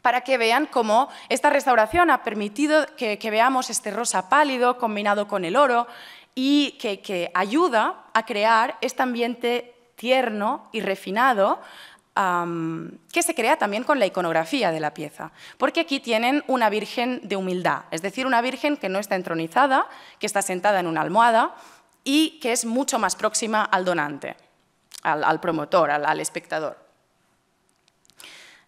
Speaker 2: para que vean cómo esta restauración ha permitido que, veamos este rosa pálido combinado con el oro y que, que ayuda a crear este ambiente tierno y refinado que se crea también con la iconografía de la pieza. Porque aquí tienen una Virgen de humildad, es decir, una Virgen que no está entronizada, que está sentada en una almohada y que es mucho más próxima al donante, al, promotor, al espectador.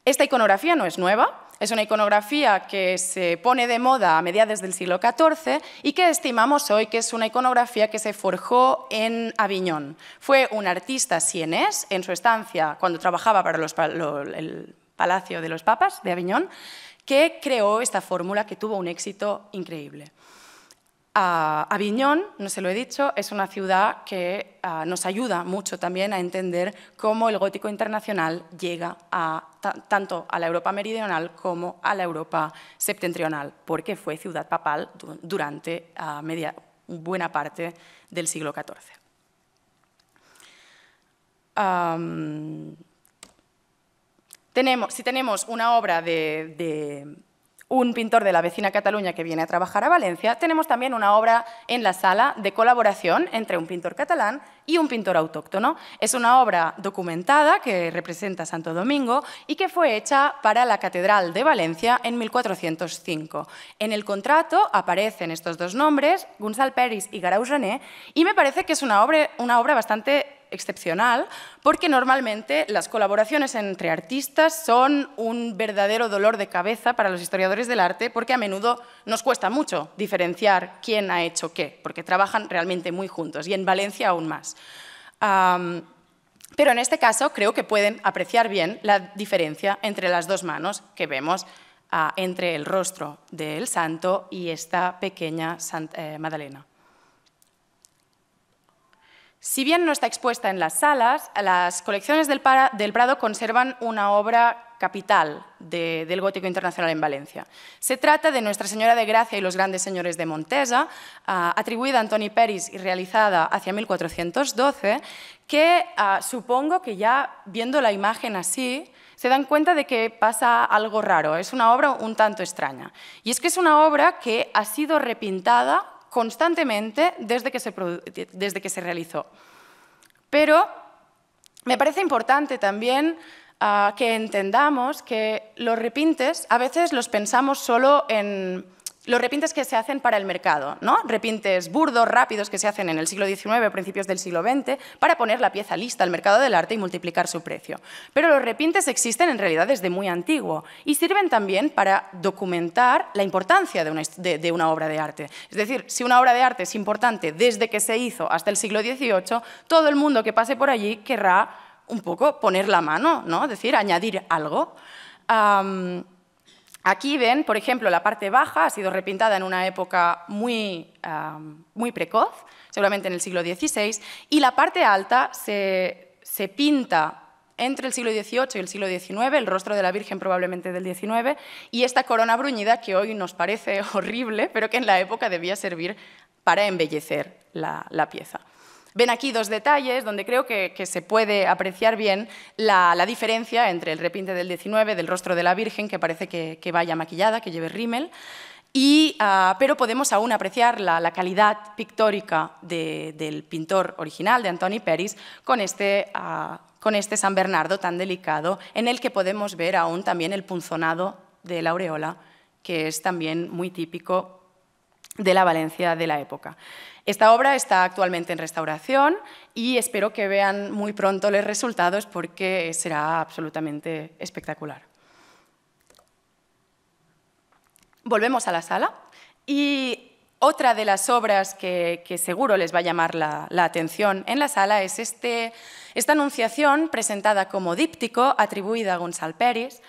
Speaker 2: Esta iconografía no es nueva, es una iconografía que se pone de moda a mediados del siglo XIV y que estimamos hoy que es una iconografía que se forjó en Aviñón. Fue un artista sienés en su estancia cuando trabajaba para el Palacio de los Papas de Aviñón que creó esta fórmula que tuvo un éxito increíble. Aviñón, no se lo he dicho, es una ciudad que ah, nos ayuda mucho también a entender cómo el gótico internacional llega tanto a la Europa meridional como a la Europa septentrional, porque fue ciudad papal durante ah, media, buena parte del siglo XIV. tenemos, si tenemos una obra de un pintor de la vecina Cataluña que viene a trabajar a Valencia, tenemos también una obra en la sala de colaboración entre un pintor catalán y un pintor autóctono. Es una obra documentada que representa Santo Domingo y que fue hecha para la Catedral de Valencia en 1405. En el contrato aparecen estos dos nombres, Gonzal Pérez y Garaus René, y me parece que es una obra, una obra bastante excepcional porque normalmente las colaboraciones entre artistas son un verdadero dolor de cabeza para los historiadores del arte porque a menudo nos cuesta mucho diferenciar quién ha hecho qué, porque trabajan realmente muy juntos y en Valencia aún más. pero en este caso creo que pueden apreciar bien la diferencia entre las dos manos que vemos ah, entre el rostro del santo y esta pequeña eh, Madalena. Si bien no está expuesta en las salas, las colecciones del, Prado conservan una obra capital del gótico internacional en Valencia. Se trata de Nuestra Señora de Gracia y los grandes señores de Montesa, ah, atribuida a Antoni Peris y realizada hacia 1412, que ah, supongo que ya viendo la imagen así, se dan cuenta de que pasa algo raro, es una obra un tanto extraña. Y es que es una obra que ha sido repintada constantemente desde que se, desde que se realizó. Pero me parece importante también ah, que entendamos que los repintes a veces los pensamos solo en los repintes que se hacen para el mercado, ¿no? repintes burdos, rápidos, que se hacen en el siglo XIX, principios del siglo XX, para poner la pieza lista al mercado del arte y multiplicar su precio. Pero los repintes existen en realidad desde muy antiguo y sirven también para documentar la importancia de una, obra de arte. Es decir, si una obra de arte es importante desde que se hizo hasta el siglo XVIII, todo el mundo que pase por allí querrá un poco poner la mano, ¿no? decir, añadir algo. Aquí ven, por ejemplo, la parte baja ha sido repintada en una época muy, ah, muy precoz, seguramente en el siglo XVI, y la parte alta se, pinta entre el siglo XVIII y el siglo XIX, el rostro de la Virgen probablemente del XIX, y esta corona bruñida que hoy nos parece horrible, pero que en la época debía servir para embellecer la pieza. Ven aquí dos detalles donde creo que, se puede apreciar bien la, diferencia entre el repinte del 19, del rostro de la Virgen, que parece que, vaya maquillada, que lleve rímel, y, ah, pero podemos aún apreciar la, calidad pictórica del pintor original, de Antoni Peris, con este, ah, con este San Bernardo tan delicado, en el que podemos ver aún también el punzonado de la aureola, que es también muy típico de la Valencia de la época. Esta obra está actualmente en restauración y espero que vean muy pronto los resultados porque será absolutamente espectacular. Volvemos a la sala y otra de las obras que, seguro les va a llamar la, atención en la sala es este, esta anunciación presentada como díptico atribuida a Gonzalo Pérez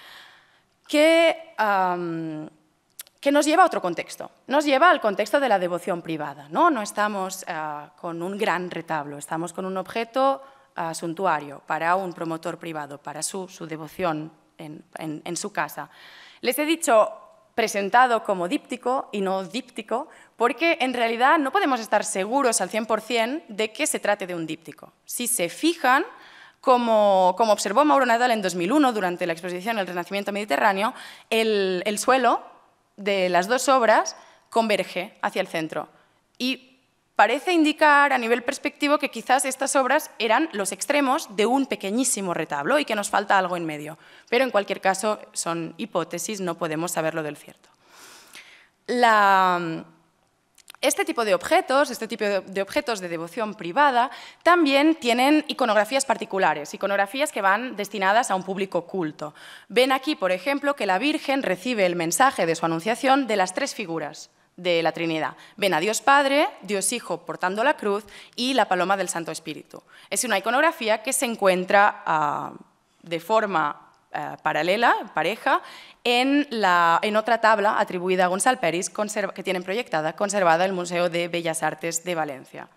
Speaker 2: que que nos lleva a otro contexto, nos lleva al contexto de la devoción privada. No, no estamos eh, con un gran retablo, estamos con un objeto asuntuario eh, para un promotor privado, para su, devoción en, su casa. Les he dicho presentado como díptico y no díptico, porque en realidad no podemos estar seguros al 100% de que se trate de un díptico. Si se fijan, como, observó Mauro Nadal en 2001 durante la exposición El Renacimiento Mediterráneo, el, el suelo de las dos obras converge hacia el centro. Y parece indicar a nivel perspectivo que quizás estas obras eran los extremos de un pequeñísimo retablo y que nos falta algo en medio. Pero en cualquier caso son hipótesis, no podemos saberlo del cierto. La, este tipo de objetos, este tipo de objetos de devoción privada, también tienen iconografías particulares, iconografías que van destinadas a un público culto. Ven aquí, por ejemplo, que la Virgen recibe el mensaje de su anunciación de las tres figuras de la Trinidad. Ven a Dios Padre, Dios Hijo portando la cruz y la paloma del Santo Espíritu. Es una iconografía que se encuentra ah, de forma eh, paralela, pareja, en, la, en, otra tabla atribuida a Gonzalo Peris, que tienen proyectada, conservada el Museo de Bellas Artes de Valencia.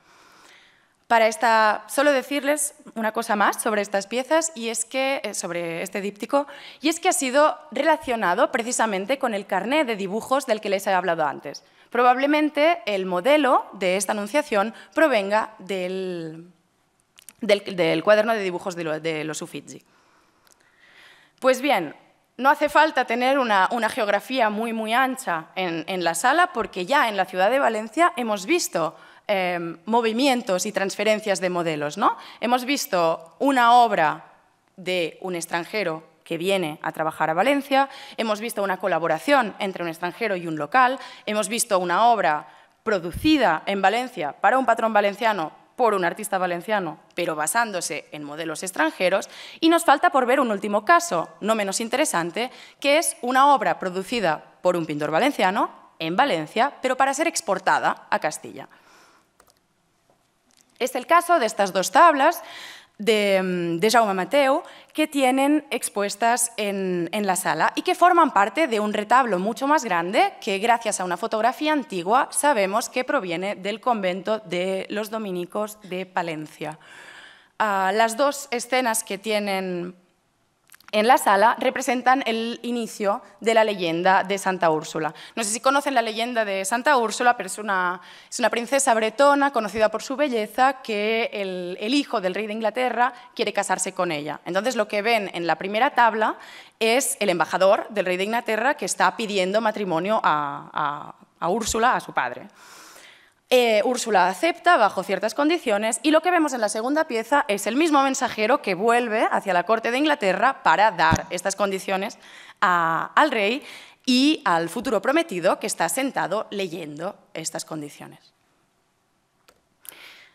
Speaker 2: Para esta, solo decirles una cosa más sobre estas piezas y es que eh, sobre este díptico y es que ha sido relacionado precisamente con el carné de dibujos del que les he hablado antes. Probablemente el modelo de esta anunciación provenga del, del, del cuaderno de dibujos de, de los Uffizi. Pues bien, no hace falta tener una, geografía muy, muy ancha en, la sala porque ya en la ciudad de Valencia hemos visto em, movimientos y transferencias de modelos. ¿no? Hemos visto una obra de un extranjero que viene a trabajar a Valencia, hemos visto una colaboración entre un extranjero y un local, hemos visto una obra producida en Valencia para un patrón valenciano por un artista valenciano, pero basándose en modelos extranjeros, y nos falta por ver un último caso, no menos interesante, que es una obra producida por un pintor valenciano en Valencia, pero para ser exportada a Castilla. Es el caso de estas dos tablas, Mm, de, Jaume Mateo que tienen expuestas en, la sala y que forman parte de un retablo mucho más grande que gracias a una fotografía antigua sabemos que proviene del convento de los dominicos de Palencia. Ah, las dos escenas que tienen en la sala representan el inicio de la leyenda de Santa Úrsula. No sé si conocen la leyenda de Santa Úrsula, pero es una, princesa bretona conocida por su belleza que el, hijo del rey de Inglaterra quiere casarse con ella. Entonces lo que ven en la primera tabla es el embajador del rey de Inglaterra que está pidiendo matrimonio a Úrsula, a su padre. Eh, Úrsula acepta bajo ciertas condiciones y lo que vemos en la segunda pieza es el mismo mensajero que vuelve hacia la corte de Inglaterra para dar estas condiciones al rey y al futuro prometido que está sentado leyendo estas condiciones.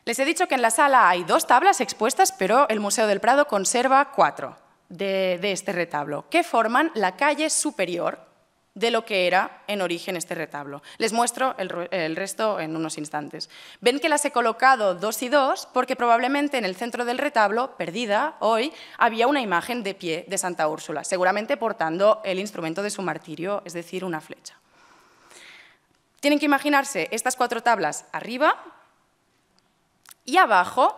Speaker 2: Les he dicho que en la sala hay dos tablas expuestas, pero el Museo del Prado conserva cuatro de, de este retablo, que forman la calle superior de lo que era en origen este retablo. Les muestro el, resto en unos instantes. Ven que las he colocado dos y dos porque probablemente en el centro del retablo, perdida hoy, había una imagen de pie de Santa Úrsula, seguramente portando el instrumento de su martirio, es decir, una flecha. Tienen que imaginarse estas cuatro tablas arriba y abajo,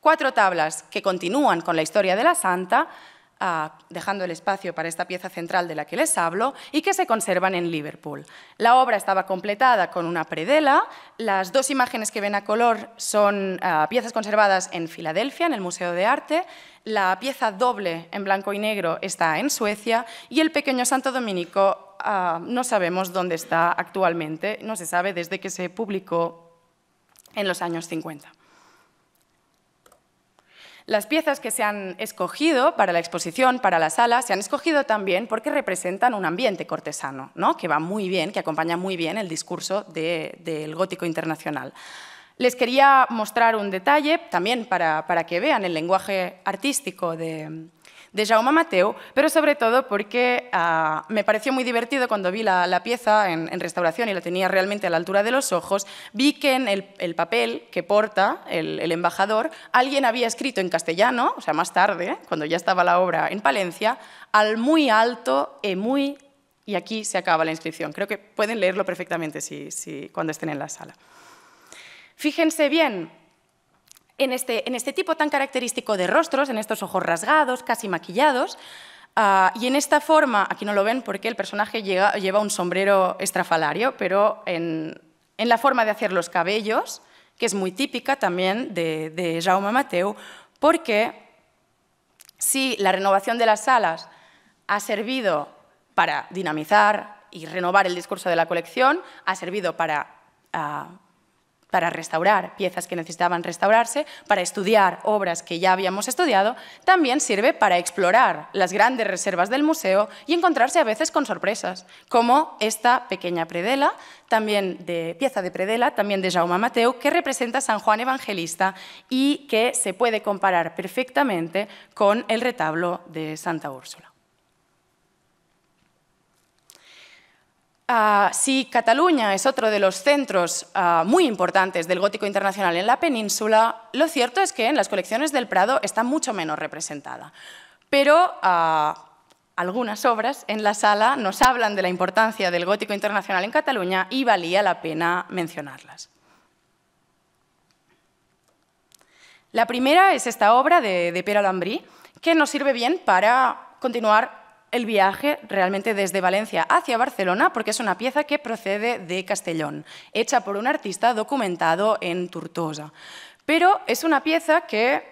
Speaker 2: cuatro tablas que continúan con la historia de la santa, dejando el espacio para esta pieza central de la que les hablo, y que se conservan en Liverpool. La obra estaba completada con una predela, las dos imágenes que ven a color son ah, piezas conservadas en Filadelfia, en el Museo de Arte, la pieza doble en blanco y negro está en Suecia, y el pequeño Santo Dominico ah, no sabemos dónde está actualmente, no se sabe desde que se publicó en los años 50. Las piezas que se han escogido para la exposición, para la sala, se han escogido también porque representan un ambiente cortesano, ¿no? que va muy bien, que acompaña muy bien el discurso del gótico internacional. Les quería mostrar un detalle también para que vean el lenguaje artístico de, de Jaume Mateo, pero sobre todo porque ah, me pareció muy divertido cuando vi la, pieza en, restauración y la tenía realmente a la altura de los ojos, vi que en el, papel que porta el, embajador alguien había escrito en castellano, o sea, más tarde, cuando ya estaba la obra en Palencia, al muy alto y e muy... Y aquí se acaba la inscripción. Creo que pueden leerlo perfectamente cuando estén en la sala. Fíjense bien en este, en este tipo tan característico de rostros, en estos ojos rasgados, casi maquillados, ah, y en esta forma, aquí no lo ven porque el personaje lleva un sombrero estrafalario, pero en, la forma de hacer los cabellos, que es muy típica también de, Jaume Mateu, porque si la renovación de las salas ha servido para dinamizar y renovar el discurso de la colección, ha servido para ah, para restaurar piezas que necesitaban restaurarse, para estudiar obras que ya habíamos estudiado, también sirve para explorar las grandes reservas del museo y encontrarse a veces con sorpresas, como esta pequeña predela, también de pieza de predela, también de Jaume Mateo, que representa a San Juan Evangelista y que se puede comparar perfectamente con el retablo de Santa Úrsula. Ah, si Cataluña es otro de los centros ah, muy importantes del gótico internacional en la península, lo cierto es que en las colecciones del Prado está mucho menos representada. Pero ah, algunas obras en la sala nos hablan de la importancia del gótico internacional en Cataluña y valía la pena mencionarlas. La primera es esta obra de, de Pere Lambrí, que nos sirve bien para continuar el viaje realmente desde Valencia hacia Barcelona, porque es una pieza que procede de Castellón, hecha por un artista documentado en Tortosa. Pero es una pieza que,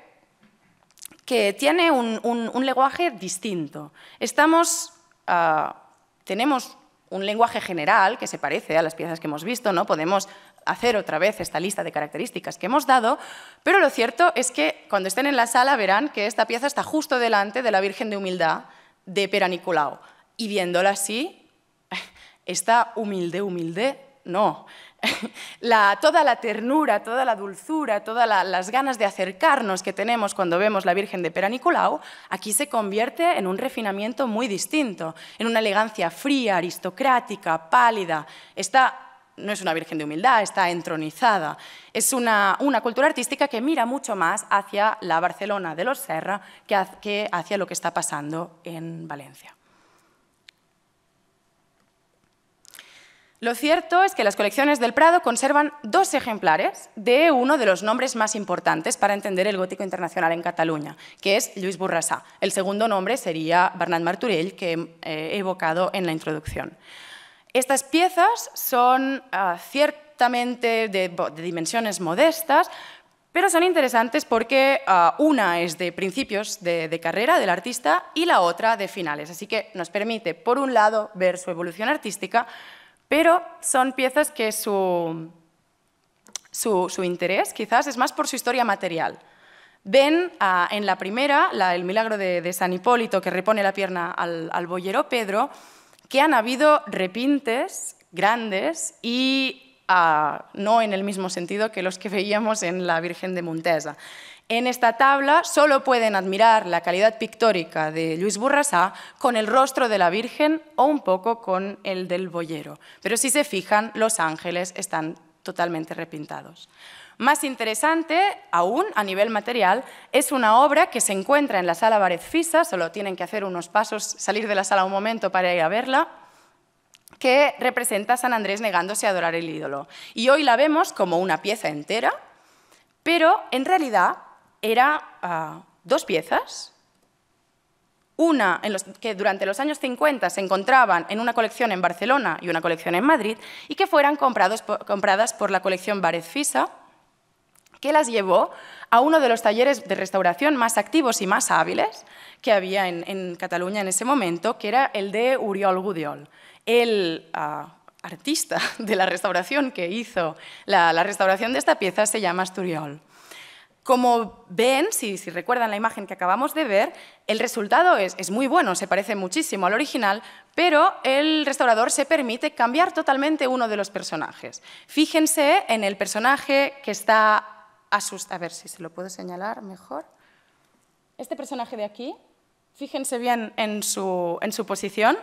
Speaker 2: que tiene un, un, lenguaje distinto. Estamos, ah, tenemos un lenguaje general que se parece a las piezas que hemos visto, ¿no? Podemos hacer otra vez esta lista de características que hemos dado, pero lo cierto es que cuando estén en la sala verán que esta pieza está justo delante de la Virgen de Humildad, de Pera Y viéndola así, está humilde, humilde, no. La, toda la ternura, toda la dulzura, todas las ganas de acercarnos que tenemos cuando vemos la Virgen de Pera aquí se convierte en un refinamiento muy distinto, en una elegancia fría, aristocrática, pálida. Está no es una virgen de humildad, está entronizada. Es una, cultura artística que mira mucho más hacia la Barcelona de los Serra que, hacia lo que está pasando en Valencia. Lo cierto es que las colecciones del Prado conservan dos ejemplares de uno de los nombres más importantes para entender el gótico internacional en Cataluña, que es Luis Burrasá. El segundo nombre sería Bernard Martorell, que eh, he evocado en la introducción. Estas piezas son ah, ciertamente de, dimensiones modestas, pero son interesantes porque ah, una es de principios de, carrera del artista y la otra de finales. Así que nos permite, por un lado, ver su evolución artística, pero son piezas que su, interés quizás es más por su historia material. Ven ah, en la primera, el milagro de, San Hipólito que repone la pierna al, al boyero Pedro, que han habido repintes grandes y ah, no en el mismo sentido que los que veíamos en la Virgen de Montesa. En esta tabla solo pueden admirar la calidad pictórica de Luis Burrasá con el rostro de la Virgen o un poco con el del boyero. Pero si se fijan, los ángeles están totalmente repintados. Más interesante, aún a nivel material, es una obra que se encuentra en la sala Varez Fisa, solo tienen que hacer unos pasos, salir de la sala un momento para ir a verla, que representa a San Andrés negándose a adorar el ídolo. Y hoy la vemos como una pieza entera, pero en realidad era ah, dos piezas. Una que durante los años 50 se encontraban en una colección en Barcelona y una colección en Madrid y que fueran comprados, compradas por la colección Varez Fisa, que las llevó a uno de los talleres de restauración más activos y más hábiles que había en, Cataluña en ese momento, que era el de Uriol Gudiol. El ah, artista de la restauración que hizo la, restauración de esta pieza se llama Asturiol. Como ven, si, recuerdan la imagen que acabamos de ver, el resultado es, es, muy bueno, se parece muchísimo al original, pero el restaurador se permite cambiar totalmente uno de los personajes. Fíjense en el personaje que está a ver si se lo puedo señalar mejor. Este personaje de aquí, fíjense bien en su, posición,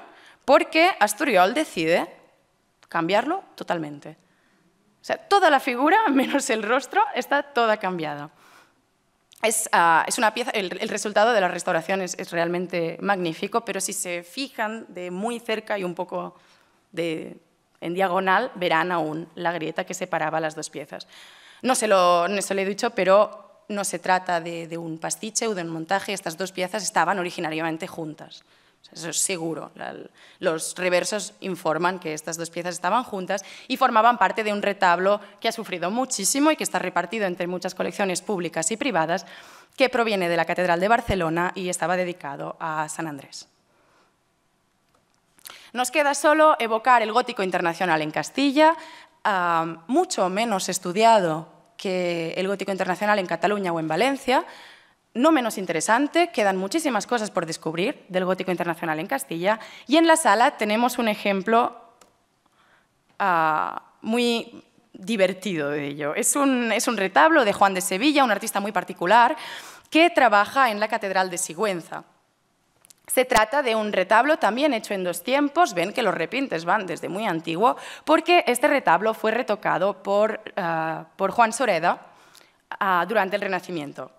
Speaker 2: porque Asturiol decide cambiarlo totalmente. O sea, toda la figura, menos el rostro, está toda cambiada. Es, ah, una pieza, el, resultado de la restauración es, realmente magnífico, pero si se fijan de muy cerca y un poco en diagonal, verán aún la grieta que separaba las dos piezas. No se lo, he dicho, pero no se trata de, un pastiche o de un montaje, estas dos piezas estaban originariamente juntas. Eso es seguro. Los reversos informan que estas dos piezas estaban juntas y formaban parte de un retablo que ha sufrido muchísimo y que está repartido entre muchas colecciones públicas y privadas, que proviene de la Catedral de Barcelona y estaba dedicado a San Andrés. Nos queda solo evocar el gótico internacional en Castilla, mucho menos estudiado que el gótico internacional en Cataluña o en Valencia, no menos interesante, quedan muchísimas cosas por descubrir del gótico internacional en Castilla y en la sala tenemos un ejemplo ah, muy divertido de ello. es un retablo de Juan de Sevilla, un artista muy particular, que trabaja en la Catedral de Sigüenza. Se trata de un retablo también hecho en dos tiempos, ven que los repintes van desde muy antiguo, porque este retablo fue retocado por, eh, Juan Soreda ah, durante el Renacimiento.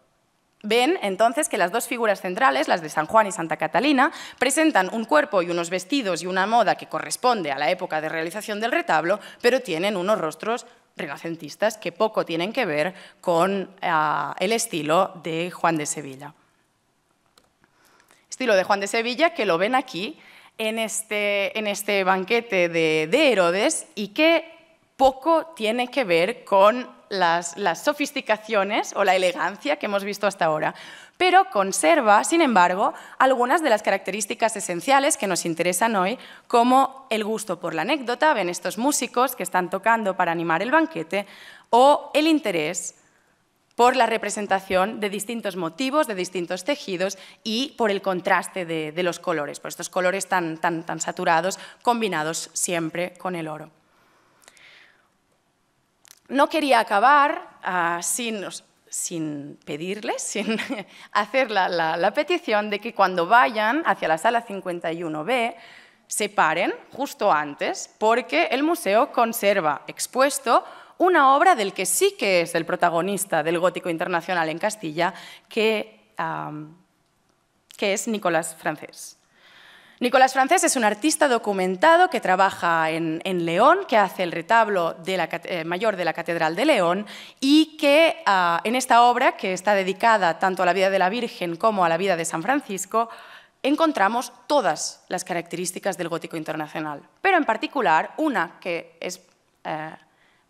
Speaker 2: Ven entonces que las dos figuras centrales, las de San Juan y Santa Catalina, presentan un cuerpo y unos vestidos y una moda que corresponde a la época de realización del retablo, pero tienen unos rostros renacentistas que poco tienen que ver con ah, el estilo de Juan de Sevilla de Juan de Sevilla, que lo ven aquí en este, en este banquete de, de Herodes y que poco tiene que ver con las, las, sofisticaciones o la elegancia que hemos visto hasta ahora, pero conserva, sin embargo, algunas de las características esenciales que nos interesan hoy, como el gusto por la anécdota, ven estos músicos que están tocando para animar el banquete, o el interés por la representación de distintos motivos, de distintos tejidos y por el contraste de, los colores, por estos colores tan, tan, saturados, combinados siempre con el oro. No quería acabar ah, sin, sin, pedirles, sin hacer la, la petición de que cuando vayan hacia la sala 51B, se paren justo antes, porque el museo conserva expuesto una obra del que sí que es el protagonista del gótico internacional en Castilla, que, que es Nicolás Francés. Nicolás Francés es un artista documentado que trabaja en, León, que hace el retablo de la, eh, mayor de la Catedral de León y que ah, en esta obra, que está dedicada tanto a la vida de la Virgen como a la vida de San Francisco, encontramos todas las características del gótico internacional, pero en particular una que es eh,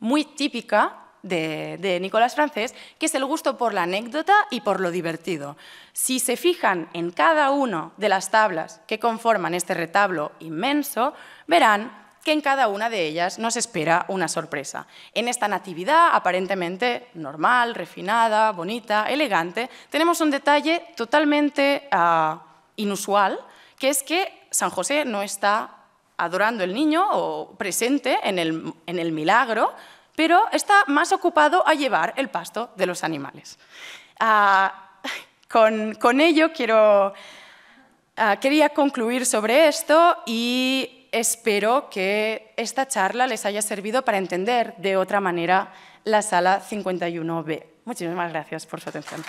Speaker 2: muy típica de, Nicolás Francés, que es el gusto por la anécdota y por lo divertido. Si se fijan en cada una de las tablas que conforman este retablo inmenso, verán que en cada una de ellas nos espera una sorpresa. En esta natividad aparentemente normal, refinada, bonita, elegante, tenemos un detalle totalmente ah, inusual, que es que San José no está adorando el niño o presente en el milagro, pero está más ocupado a llevar el pasto de los animales. Ah, con, ello quiero, ah, quería concluir sobre esto y espero que esta charla les haya servido para entender de otra manera la sala 51B. Muchísimas gracias por su atención.